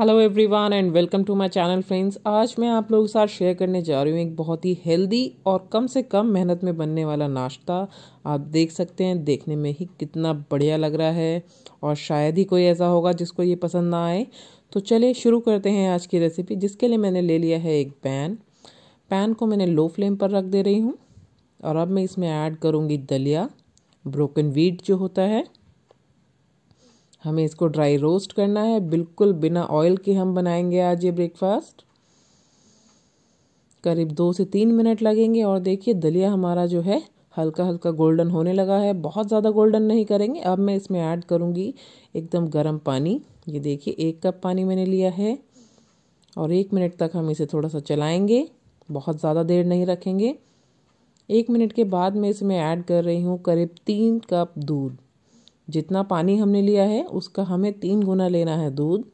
Hello everyone and welcome to my channel friends आज मैं आप लोगों के साथ शेयर करने जा रही हूँ एक बहुत ही हेल्दी और कम से कम मेहनत में बनने वाला नाश्ता आप देख सकते हैं देखने में ही कितना बढ़िया लग रहा है और शायद ही कोई ऐसा होगा जिसको ये पसंद ना आए तो चलिए शुरू करते हैं आज की रेसिपी जिसके लिए मैंने ले लिया है एक पैन पैन को मैंने लो फ्लेम पर रख दे रही हूँ और अब मैं इसमें ऐड करूँगी दलिया ब्रोकन वीट जो होता है हमें इसको ड्राई रोस्ट करना है बिल्कुल बिना ऑयल के हम बनाएंगे आज ये ब्रेकफास्ट करीब दो से तीन मिनट लगेंगे और देखिए दलिया हमारा जो है हल्का हल्का गोल्डन होने लगा है बहुत ज़्यादा गोल्डन नहीं करेंगे अब मैं इसमें ऐड करूँगी एकदम गर्म पानी ये देखिए एक कप पानी मैंने लिया है और एक मिनट तक हम इसे थोड़ा सा चलाएँगे बहुत ज़्यादा देर नहीं रखेंगे एक मिनट के बाद मैं इसमें ऐड कर रही हूँ करीब तीन कप दूध जितना पानी हमने लिया है उसका हमें तीन गुना लेना है दूध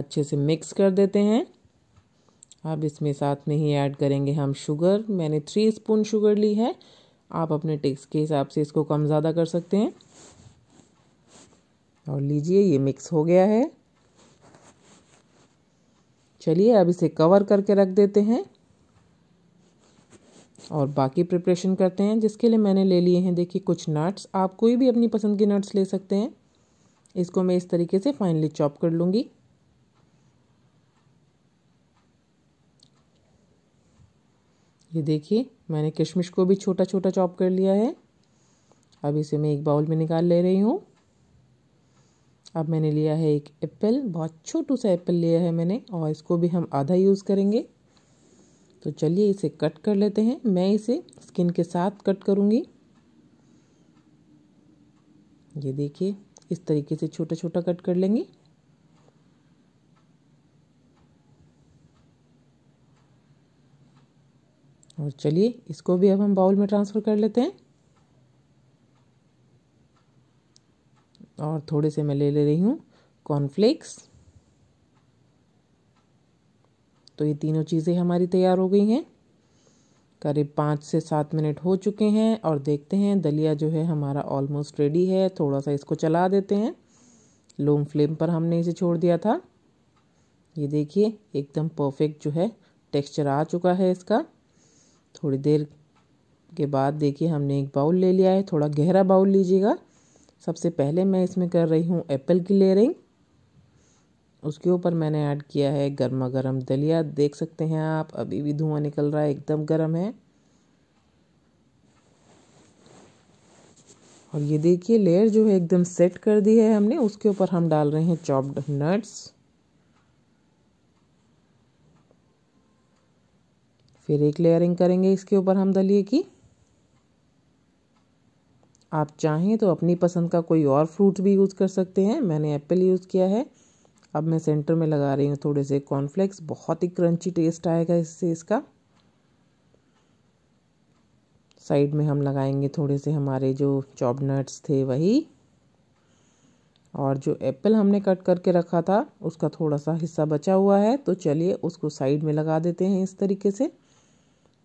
अच्छे से मिक्स कर देते हैं अब इसमें साथ में ही ऐड करेंगे हम शुगर मैंने थ्री स्पून शुगर ली है आप अपने टेस्ट के हिसाब से इसको कम ज़्यादा कर सकते हैं और लीजिए ये मिक्स हो गया है चलिए अब इसे कवर करके रख देते हैं और बाकी प्रिपरेशन करते हैं जिसके लिए मैंने ले लिए हैं देखिए कुछ नट्स आप कोई भी अपनी पसंद के नट्स ले सकते हैं इसको मैं इस तरीके से फाइनली चॉप कर लूँगी ये देखिए मैंने किशमिश को भी छोटा छोटा चॉप कर लिया है अब इसे मैं एक बाउल में निकाल ले रही हूँ अब मैंने लिया है एक एप्पल बहुत छोटू सा एप्पल लिया है मैंने और इसको भी हम आधा यूज़ करेंगे तो चलिए इसे कट कर लेते हैं मैं इसे स्किन के साथ कट करूँगी ये देखिए इस तरीके से छोटा छोटा कट कर लेंगे और चलिए इसको भी अब हम बाउल में ट्रांसफ़र कर लेते हैं और थोड़े से मैं ले ले रही हूँ कॉर्नफ्लेक्स तो ये तीनों चीज़ें हमारी तैयार हो गई हैं करीब पाँच से सात मिनट हो चुके हैं और देखते हैं दलिया जो है हमारा ऑलमोस्ट रेडी है थोड़ा सा इसको चला देते हैं लोम फ्लेम पर हमने इसे छोड़ दिया था ये देखिए एकदम परफेक्ट जो है टेक्सचर आ चुका है इसका थोड़ी देर के बाद देखिए हमने एक बाउल ले लिया है थोड़ा गहरा बाउल लीजिएगा सबसे पहले मैं इसमें कर रही हूँ एप्पल की लेयरिंग उसके ऊपर मैंने ऐड किया है गर्मा गर्म दलिया देख सकते हैं आप अभी भी धुआं निकल रहा है एकदम गर्म है और ये देखिए लेयर जो है एकदम सेट कर दी है हमने उसके ऊपर हम डाल रहे हैं चॉप्ड नट्स फिर एक लेयरिंग करेंगे इसके ऊपर हम दलिए की आप चाहें तो अपनी पसंद का कोई और फ्रूट भी यूज़ कर सकते हैं मैंने एप्पल यूज़ किया है अब मैं सेंटर में लगा रही हूँ थोड़े से कॉर्नफ्लेक्स बहुत ही क्रंची टेस्ट आएगा इससे इसका साइड में हम लगाएंगे थोड़े से हमारे जो चॉप नट्स थे वही और जो एप्पल हमने कट करके रखा था उसका थोड़ा सा हिस्सा बचा हुआ है तो चलिए उसको साइड में लगा देते हैं इस तरीके से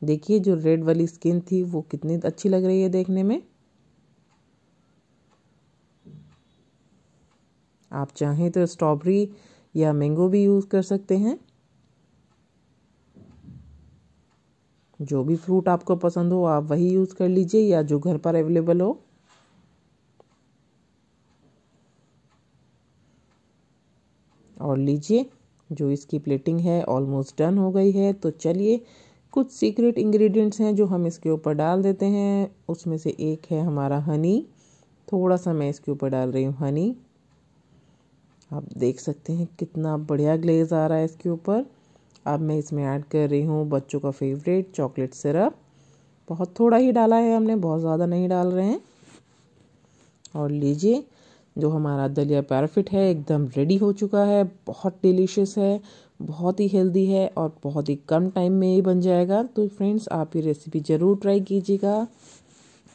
देखिए जो रेड वाली स्किन थी वो कितनी अच्छी लग रही है देखने में आप चाहें तो स्ट्रॉबेरी या मैंगो भी यूज़ कर सकते हैं जो भी फ्रूट आपको पसंद हो आप वही यूज़ कर लीजिए या जो घर पर अवेलेबल हो और लीजिए जो इसकी प्लेटिंग है ऑलमोस्ट डन हो गई है तो चलिए कुछ सीक्रेट इंग्रेडिएंट्स हैं जो हम इसके ऊपर डाल देते हैं उसमें से एक है हमारा हनी थोड़ा सा मैं इसके ऊपर डाल रही हूँ हनी आप देख सकते हैं कितना बढ़िया ग्लेज आ रहा है इसके ऊपर अब मैं इसमें ऐड कर रही हूँ बच्चों का फेवरेट चॉकलेट सिरप बहुत थोड़ा ही डाला है हमने बहुत ज़्यादा नहीं डाल रहे हैं और लीजिए जो हमारा दलिया पैराफिट है एकदम रेडी हो चुका है बहुत डिलीशियस है बहुत ही हेल्दी है और बहुत ही कम टाइम में ही बन जाएगा तो फ्रेंड्स आप ये रेसिपी ज़रूर ट्राई कीजिएगा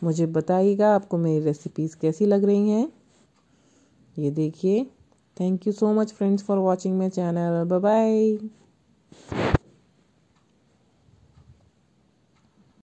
मुझे बताइएगा आपको मेरी रेसिपीज़ कैसी लग रही हैं ये देखिए Thank you so much friends for watching my channel. Bye bye.